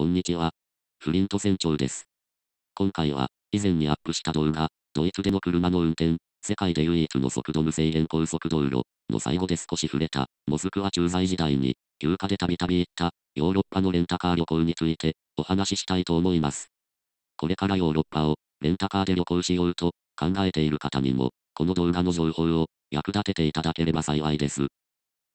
こんにちは。フリント船長です。今回は、以前にアップした動画、ドイツでの車の運転、世界で唯一の速度無制限高速道路の最後で少し触れた、モスクワ駐在時代に、休暇でたびたび行ったヨーロッパのレンタカー旅行についてお話ししたいと思います。これからヨーロッパをレンタカーで旅行しようと考えている方にも、この動画の情報を役立てていただければ幸いです。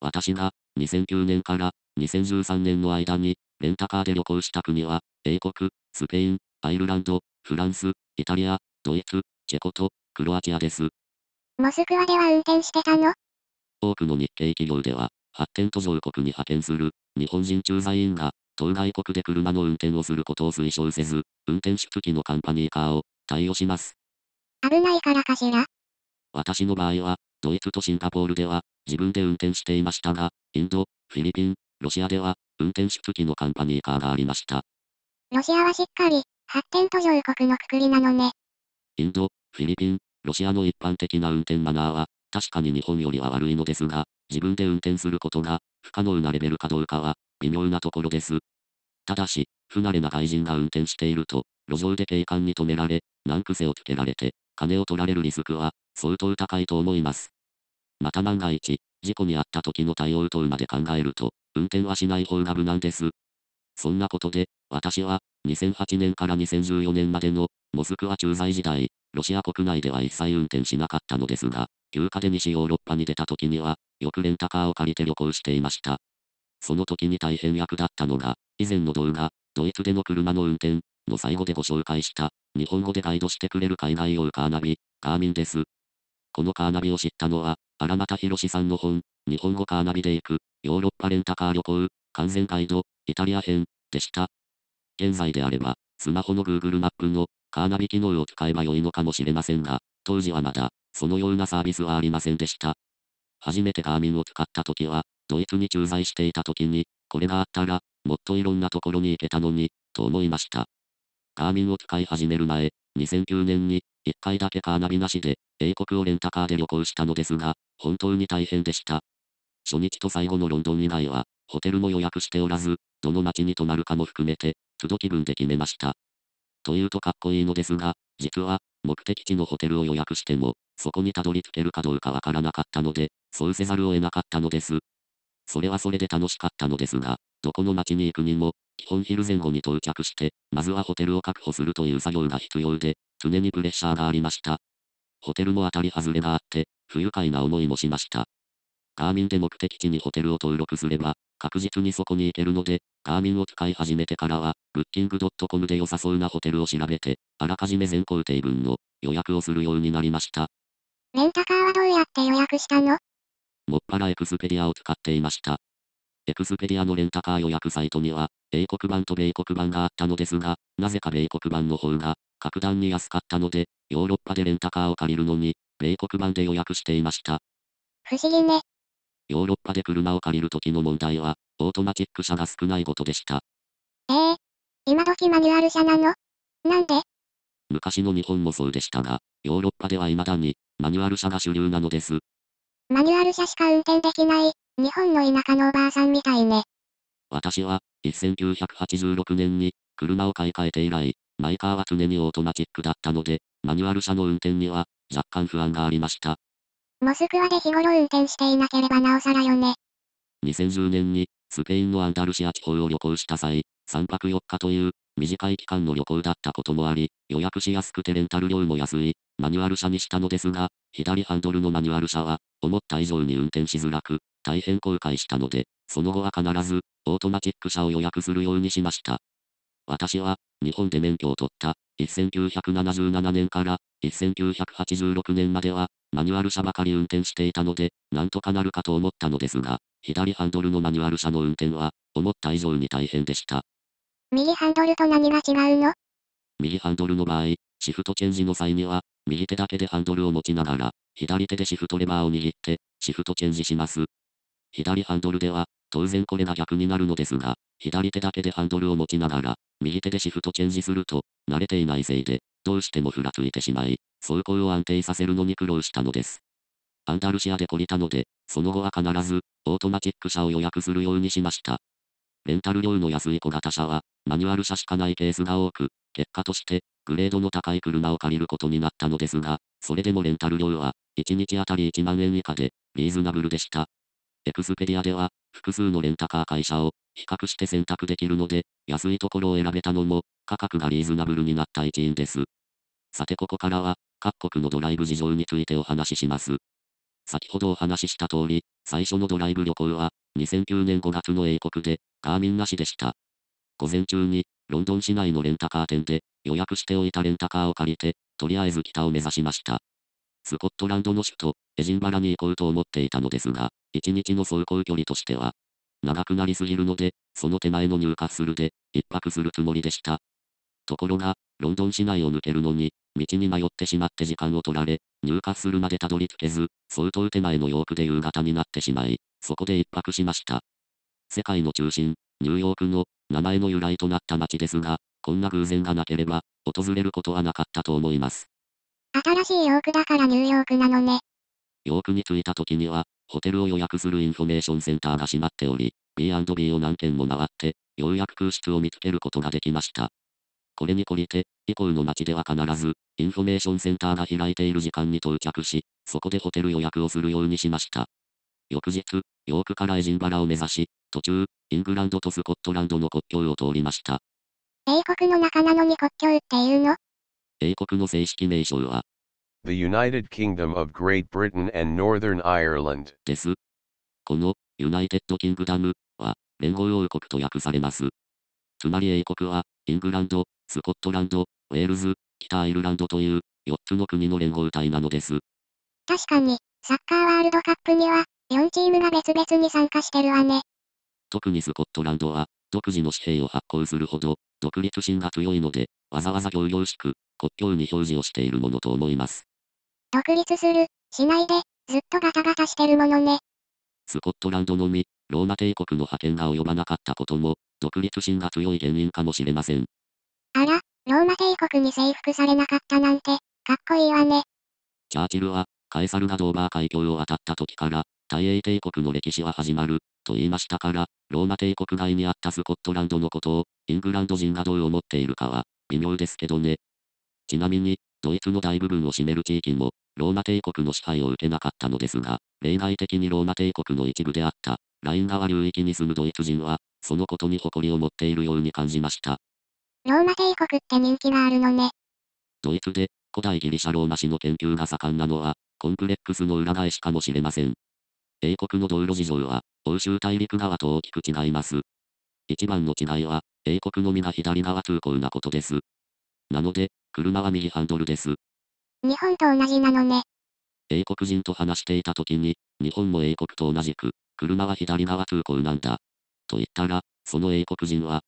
私が2009年から2013年の間にレンタカーで旅行した国は、英国、スペイン、アイルランド、フランス、イタリア、ドイツ、チェコと、クロアチアです。モスクワでは運転してたの多くの日系企業では、発展途上国に派遣する、日本人駐在員が、当該国で車の運転をすることを推奨せず、運転手付きのカンパニーカーを、対応します。危ないからかしら私の場合は、ドイツとシンガポールでは、自分で運転していましたが、インド、フィリピン、ロシアでは、運転手付きのカンパニーカーがありました。ロシアはしっかり、発展途上国のくくりなのね。インド、フィリピン、ロシアの一般的な運転マナーは、確かに日本よりは悪いのですが、自分で運転することが、不可能なレベルかどうかは、微妙なところです。ただし、不慣れな外人が運転していると、路上で警官に止められ、難癖をつけられて、金を取られるリスクは、相当高いと思います。また万が一、事故に遭った時の対応等まで考えると、運転はしない方が無難です。そんなことで、私は、2008年から2014年までの、モスクワ駐在時代、ロシア国内では一切運転しなかったのですが、休暇で西ヨーロッパに出た時には、よくレンタカーを借りて旅行していました。その時に大変役立ったのが、以前の動画、ドイツでの車の運転の最後でご紹介した、日本語でガイドしてくれる海外用カーナビ、カーミンです。このカーナビを知ったのは、荒俣博さんの本、日本語カーナビで行く、ヨーロッパレンタカー旅行、完全ガイド、イタリア編、でした。現在であれば、スマホの Google マップのカーナビ機能を使えば良いのかもしれませんが、当時はまだ、そのようなサービスはありませんでした。初めてガーミンを使った時は、ドイツに駐在していた時に、これがあったら、もっといろんなところに行けたのに、と思いました。ガーミンを使い始める前、2009年に、一回だけカーナビなしで、英国をレンタカーで旅行したのですが、本当に大変でした。初日と最後のロンドン以外は、ホテルも予約しておらず、どの街に泊まるかも含めて、都度気分で決めました。というとかっこいいのですが、実は、目的地のホテルを予約しても、そこにたどり着けるかどうかわからなかったので、そうせざるを得なかったのです。それはそれで楽しかったのですが、どこの街に行くにも、基本昼前後に到着して、まずはホテルを確保するという作業が必要で、常にプレッシャーがありました。ホテルも当たり外れがあって、不愉快な思いもしました。ガーミンで目的地にホテルを登録すれば、確実にそこに行けるので、ガーミンを使い始めてからは、booking.com で良さそうなホテルを調べて、あらかじめ全工程分の予約をするようになりました。レンタカーはどうやって予約したのもっぱらエクスペディアを使っていました。エクスペディアのレンタカー予約サイトには、英国版と米国版があったのですが、なぜか米国版の方が格段に安かったので、ヨーロッパでレンタカーを借りるのに、米国版で予約していました。不思議ね。ヨーロッパで車を借りる時の問題は、オートマチック車が少ないことでした。ええー、今時マニュアル車なのなんで昔の日本もそうでしたが、ヨーロッパでは未だに、マニュアル車が主流なのです。マニュアル車しか運転できない、日本の田舎のおばあさんみたいね。私は、1986年に、車を買い替えて以来、マイカーは常にオートマチックだったので、マニュアル車の運転には若干不安がありました。モスクワで日頃運転していなければなおさらよね。2010年にスペインのアンダルシア地方を旅行した際、3泊4日という短い期間の旅行だったこともあり、予約しやすくてレンタル料も安いマニュアル車にしたのですが、左ハンドルのマニュアル車は思った以上に運転しづらく、大変後悔したので、その後は必ずオートマチック車を予約するようにしました。私は、日本で免許を取った、1977年から、1986年までは、マニュアル車ばかり運転していたので、なんとかなるかと思ったのですが、左ハンドルのマニュアル車の運転は、思った以上に大変でした。右ハンドルと何が違うの右ハンドルの場合、シフトチェンジの際には、右手だけでハンドルを持ちながら、左手でシフトレバーを握って、シフトチェンジします。左ハンドルでは、当然これが逆になるのですが、左手だけでハンドルを持ちながら、右手でシフトチェンジすると、慣れていないせいで、どうしてもふらついてしまい、走行を安定させるのに苦労したのです。アンダルシアで懲りたので、その後は必ず、オートマチック車を予約するようにしました。レンタル料の安い小型車は、マニュアル車しかないケースが多く、結果として、グレードの高い車を借りることになったのですが、それでもレンタル料は、1日あたり1万円以下で、リーズナブルでした。エクスペディアでは、複数のレンタカー会社を比較して選択できるので、安いところを選べたのも、価格がリーズナブルになった一因です。さてここからは、各国のドライブ事情についてお話しします。先ほどお話しした通り、最初のドライブ旅行は、2009年5月の英国で、ガーミンなしでした。午前中に、ロンドン市内のレンタカー店で、予約しておいたレンタカーを借りて、とりあえず北を目指しました。スコットランドの首都、バラに行こうと思っていたのですが、一日の走行距離としては、長くなりすぎるので、その手前の入荷するで、一泊するつもりでした。ところが、ロンドン市内を抜けるのに、道に迷ってしまって時間を取られ、入荷するまでたどり着けず、相当手前のヨークで夕方になってしまい、そこで一泊しました。世界の中心、ニューヨークの名前の由来となった街ですが、こんな偶然がなければ、訪れることはなかったと思います。新しいヨークだからニューヨークなのね。ヨークに着いた時には、ホテルを予約するインフォメーションセンターが閉まっており、B&B を何軒も回って、ようやく空室を見つけることができました。これに懲りて、以降の街では必ず、インフォメーションセンターが開いている時間に到着し、そこでホテル予約をするようにしました。翌日、ヨークからエジンバラを目指し、途中、イングランドとスコットランドの国境を通りました。英国の中なのに国境っていうの英国の正式名称は、the United Kingdom of Great Britain and Northern Ireland です。この、ユナイテッド・キングダムは、連合王国と訳されます。つまり英国は、イングランド、スコットランド、ウェールズ、北アイルランドという、4つの国の連合体なのです。確かに、サッカーワールドカップには、4チームが別々に参加してるわね。特にスコットランドは、独自の紙幣を発行するほど、独立心が強いので、わざわざ行々しく、国境に表示をしているものと思います。独立する、しないで、ずっとガタガタしてるものね。スコットランドのみ、ローマ帝国の覇権が及ばなかったことも、独立心が強い原因かもしれません。あら、ローマ帝国に征服されなかったなんて、かっこいいわね。チャーチルは、カエサルがドーバー海峡を渡った時から、大英帝国の歴史は始まる、と言いましたから、ローマ帝国外にあったスコットランドのことを、イングランド人がどう思っているかは、微妙ですけどね。ちなみに、ドイツの大部分を占める地域も、ローマ帝国の支配を受けなかったのですが、例外的にローマ帝国の一部であった、ライン川流域に住むドイツ人は、そのことに誇りを持っているように感じました。ローマ帝国って人気があるのね。ドイツで、古代ギリシャローマ史の研究が盛んなのは、コンプレックスの裏返しかもしれません。英国の道路事情は、欧州大陸側と大きく違います。一番の違いは、英国のみが左側通行なことです。なので、車は右ハンドルです。日本と同じなのね。英国人と話していた時に、日本も英国と同じく、車は左側通行なんだ。と言ったら、その英国人は、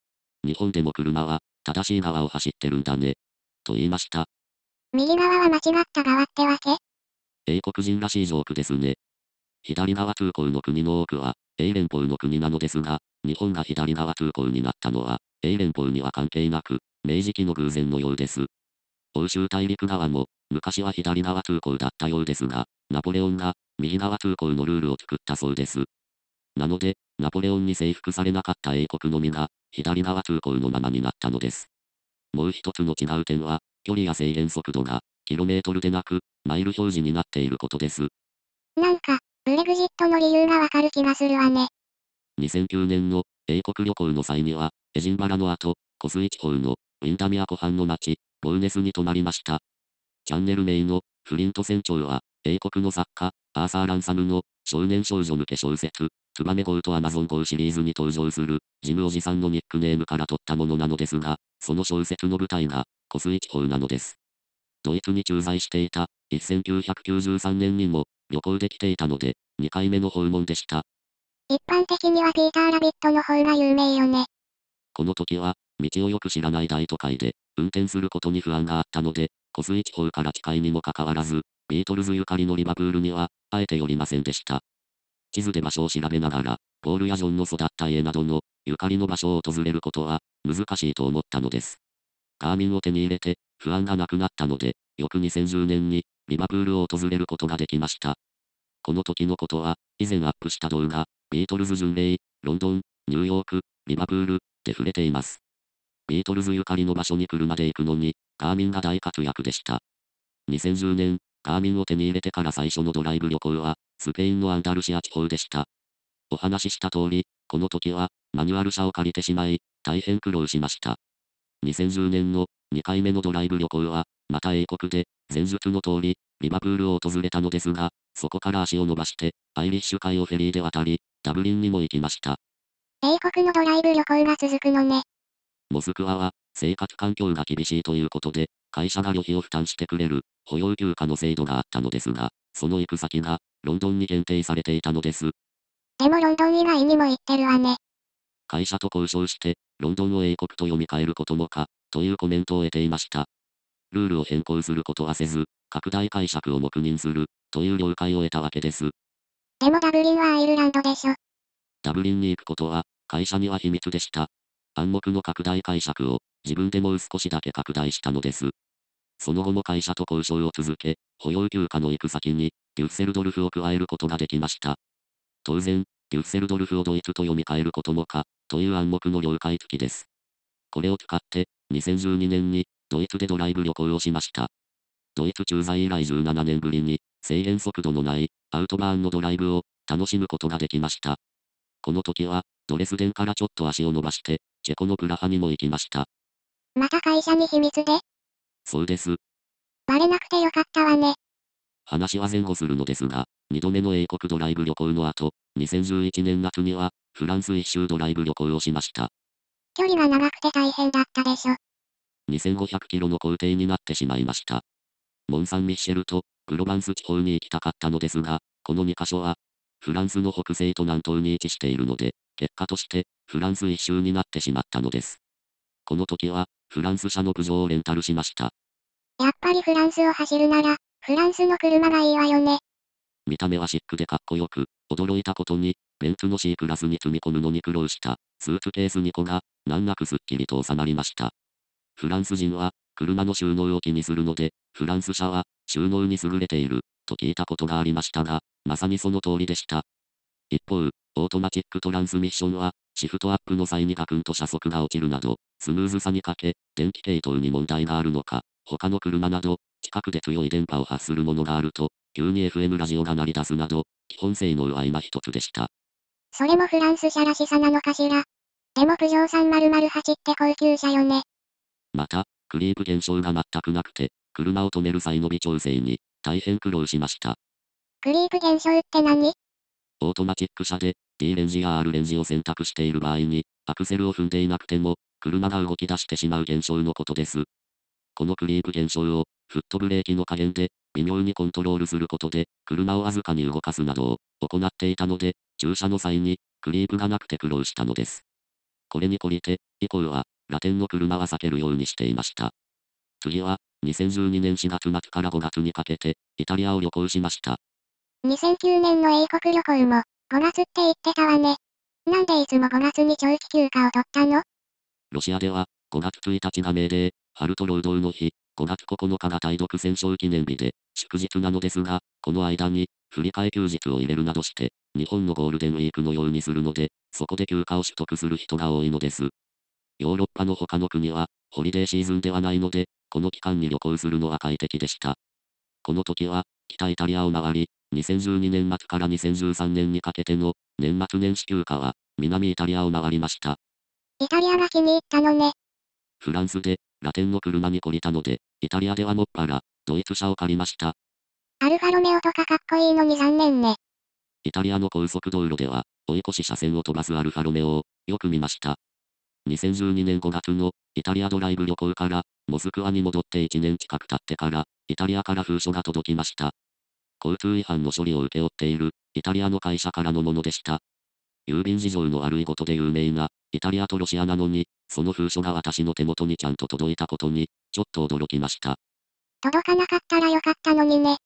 日本でも車は正しい側を走ってるんだね。と言いました。右側は間違った側ってわけ英国人らしいジョークですね。左側通行の国の多くは、英連邦の国なのですが、日本が左側通行になったのは、英連邦には関係なく、明治期の偶然のようです。欧州大陸側も、昔は左側通行だったようですが、ナポレオンが、右側通行のルールを作ったそうです。なので、ナポレオンに征服されなかった英国のみが、左側通行のままになったのです。もう一つの違う点は、距離や制限速度が、キロメートルでなく、マイル表示になっていることです。なんか、ブレグジットの理由がわかる気がするわね。2009年の英国旅行の際には、エジンバラの後、コスイ地方のウィンダミア湖畔の町、ボーネスに止まりました。チャンネル名のフリント船長は、英国の作家、アーサー・ランサムの少年少女向け小説、ツバメ号とアマゾン号シリーズに登場する、ジムおじさんのニックネームから取ったものなのですが、その小説の舞台が、湖水地方なのです。ドイツに駐在していた、1993年にも、旅行できていたので、2回目の訪問でした。一般的にはピーター・ラビットの方が有名よね。この時は、道をよく知らない大都会で、運転することに不安があったので、湖水地方から機械にもかかわらず、ビートルズゆかりのリバプールには、あえて寄りませんでした。地図で場所を調べながら、ポールやジョンの育った家などの、ゆかりの場所を訪れることは、難しいと思ったのです。カーミンを手に入れて、不安がなくなったので、翌2010年に、リバプールを訪れることができました。この時のことは、以前アップした動画、ビートルズ巡礼、ロンドン、ニューヨーク、リバプール、で触れています。ビートルズゆかりの場所に車で行くのに、ガーミンが大活躍でした。2010年、ガーミンを手に入れてから最初のドライブ旅行は、スペインのアンダルシア地方でした。お話しした通り、この時は、マニュアル車を借りてしまい、大変苦労しました。2010年の2回目のドライブ旅行は、また英国で、前述の通り、リバプールを訪れたのですが、そこから足を伸ばして、アイリッシュ海をフェリーで渡り、ダブリンにも行きました。英国のドライブ旅行が続くのね。モスクワは、生活環境が厳しいということで、会社が旅費を負担してくれる、保養休暇の制度があったのですが、その行く先が、ロンドンに限定されていたのです。でもロンドン以外にも行ってるわね。会社と交渉して、ロンドンを英国と読み替えることもか、というコメントを得ていました。ルールを変更することはせず、拡大解釈を黙認する、という了解を得たわけです。でもダブリンはアイルランドでしょ。ダブリンに行くことは、会社には秘密でした。暗黙の拡大解釈を自分でもう少しだけ拡大したのです。その後も会社と交渉を続け、保養休暇の行く先に、デュッセルドルフを加えることができました。当然、デュッセルドルフをドイツと読み替えることもか、という暗黙の了解付きです。これを使って、2012年に、ドイツでドライブ旅行をしました。ドイツ駐在以来17年ぶりに、制限速度のない、アウトバーンのドライブを、楽しむことができました。この時は、ドレスデンからちょっと足を伸ばして、チェコのプラハにも行きました。また会社に秘密でそうです。バレなくてよかったわね。話は前後するのですが、2度目の英国ドライブ旅行の後、2011年夏には、フランス一周ドライブ旅行をしました。距離が長くて大変だったでしょ。2500キロの行程になってしまいました。モン・サン・ミッシェルと、プロバンス地方に行きたかったのですが、この2カ所は、フランスの北西と南東に位置しているので、結果として、フランス一周になってしまったのです。この時は、フランス車の苦情をレンタルしました。やっぱりフランスを走るなら、フランスの車がいいわよね。見た目はシックでかっこよく、驚いたことに、ベンツの C クラスに積み込むのに苦労した、スーツケース2個が、難なくすっきりと収まりました。フランス人は、車の収納を気にするので、フランス車は、収納に優れている、と聞いたことがありましたが、まさにその通りでした。一方、オートマチックトランスミッションは、シフトアップの際にガクンと車速が落ちるなど、スムーズさに欠け、電気系統に問題があるのか、他の車など、近くで強い電波を発するものがあると、急に FM ラジオが鳴り出すなど、基本性能は今一つでした。それもフランス車らしさなのかしら。でもプジョー3008って高級車よね。また、クリープ現象が全くなくて、車を止める際の微調整に、大変苦労しました。クリープ現象って何オートマチック車で、D レンジや R レンジを選択している場合に、アクセルを踏んでいなくても、車が動き出してしまう現象のことです。このクリープ現象を、フットブレーキの加減で、微妙にコントロールすることで、車をわずかに動かすなどを行っていたので、駐車の際に、クリープがなくて苦労したのです。これに懲りて、以降は、ラテンの車は避けるようにしていました。次は、2012年4月末から5月にかけて、イタリアを旅行しました。2009年の英国旅行も、ボ月スって言ってたわね。なんでいつも5月に長期休暇を取ったのロシアでは、5月1日が命令、春と労働の日、5月9日が対独戦勝記念日で、祝日なのですが、この間に、振り替え休日を入れるなどして、日本のゴールデンウィークのようにするので、そこで休暇を取得する人が多いのです。ヨーロッパの他の国は、ホリデーシーズンではないので、この期間に旅行するのは快適でした。この時は、北イタリアを回り、2012年末から2013年にかけての年末年始休暇は南イタリアを回りました。イタリアが気に入ったのね。フランスでラテンの車に懲りたので、イタリアではもっぱらドイツ車を借りました。アルファロメオとかかっこいいのに残念ね。イタリアの高速道路では追い越し車線を飛ばすアルファロメオをよく見ました。2012年5月のイタリアドライブ旅行からモスクワに戻って1年近く経ってからイタリアから封書が届きました。交通違反の処理を請け負っている、イタリアの会社からのものでした。郵便事情の悪いことで有名な、イタリアとロシアなのに、その封書が私の手元にちゃんと届いたことに、ちょっと驚きました。届かなかったらよかったのにね。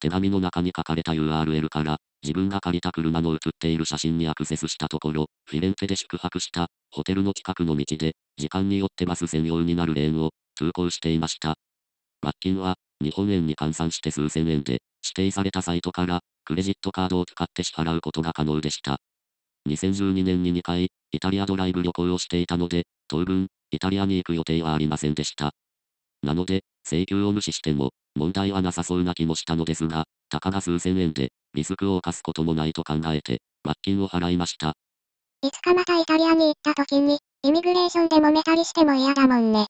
手紙の中に書かれた URL から、自分が借りた車の写っている写真にアクセスしたところ、フィレンツェで宿泊した、ホテルの近くの道で、時間によってバス専用になるレーンを、通行していました。罰金は、日本円に換算して数千円で、指定されたサイトから、クレジットカードを使って支払うことが可能でした。2012年に2回、イタリアドライブ旅行をしていたので、当分、イタリアに行く予定はありませんでした。なので、請求を無視しても、問題はなさそうな気もしたのですが、たかが数千円で、リスクを犯すこともないと考えて、罰金を払いました。いつかまたイタリアに行った時に、イミグレーションで揉めたりしても嫌だもんね。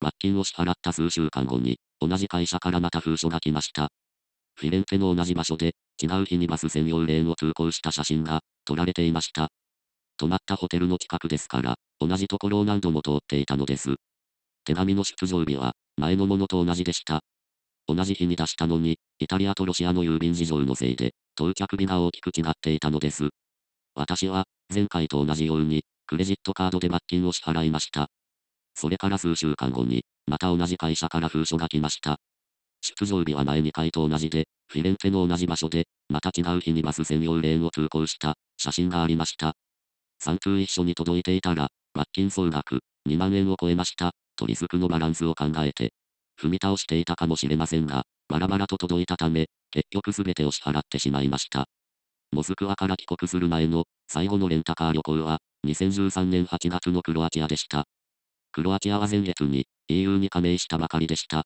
罰金を支払った数週間後に、同じ会社からまた封書が来ました。フィレンツェの同じ場所で、違う日にバス専用レーンを通行した写真が撮られていました。泊まったホテルの近くですから、同じところを何度も通っていたのです。手紙の出場日は、前のものと同じでした。同じ日に出したのに、イタリアとロシアの郵便事情のせいで、到着日が大きく違っていたのです。私は、前回と同じように、クレジットカードで罰金を支払いました。それから数週間後に、また同じ会社から封書が来ました。出場日は前2回と同じで、フィレンツェの同じ場所で、また違う日にバス専用レーンを通行した写真がありました。3通一緒に届いていたら、罰金総額2万円を超えました、とリスクのバランスを考えて、踏み倒していたかもしれませんが、バラバラと届いたため、結局すべてを支払ってしまいました。モスクワから帰国する前の最後のレンタカー旅行は、2013年8月のクロアチアでした。クロアチアは前月に EU に加盟したばかりでした。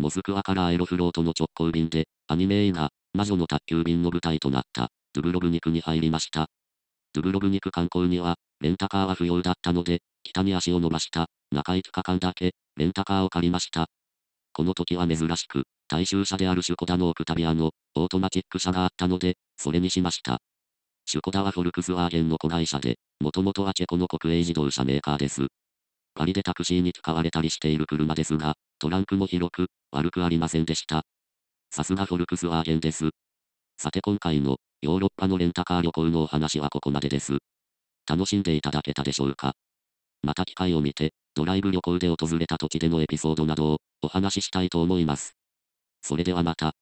モスクワからアエロフロートの直行便で、アニメ映画、魔女の宅急便の舞台となった、ドゥブロブニクに入りました。ドゥブロブニク観光には、レンタカーは不要だったので、北に足を伸ばした、中5日間だけ、レンタカーを借りました。この時は珍しく、大衆車であるシュコダのオクタビアの、オートマチック車があったので、それにしました。シュコダはフォルクスワーゲンの子会社で、もともとはチェコの国営自動車メーカーです。仮でタクシーに使われたりしている車ですが、トランクも広く、悪くありませんでした。さすがフォルクスワーゲンです。さて今回のヨーロッパのレンタカー旅行のお話はここまでです。楽しんでいただけたでしょうかまた機会を見て、ドライブ旅行で訪れた時でのエピソードなどをお話ししたいと思います。それではまた。